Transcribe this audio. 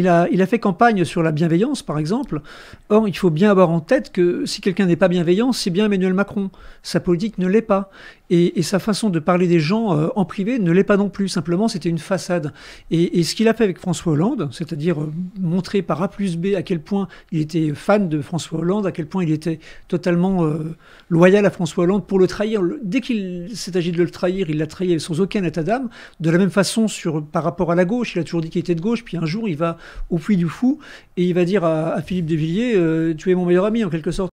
il a, fait campagne sur la bienveillance, par exemple. Or, il faut bien avoir en tête que si quelqu'un n'est pas bienveillant, c'est bien Emmanuel Macron. Sa politique ne l'est pas et, sa façon de parler des gens euh, en privé ne l'est pas non plus. Simplement, c'était une façade. Et, ce qu'il a fait avec François Hollande, c'est-à-dire euh, montrer par A plus B à quel point il était fan de François Hollande, à quel point il était totalement euh, loyal à François Hollande pour le trahir. Dès qu'il s'est agi de le trahir, il l'a trahi sans aucun état d'âme. De la même façon, sur, par rapport à la gauche, il a toujours dit qu'il était de gauche, puis un jour, il va au puits du fou et il va dire à, à Philippe Desvilliers, tu es mon meilleur ami en quelque sorte.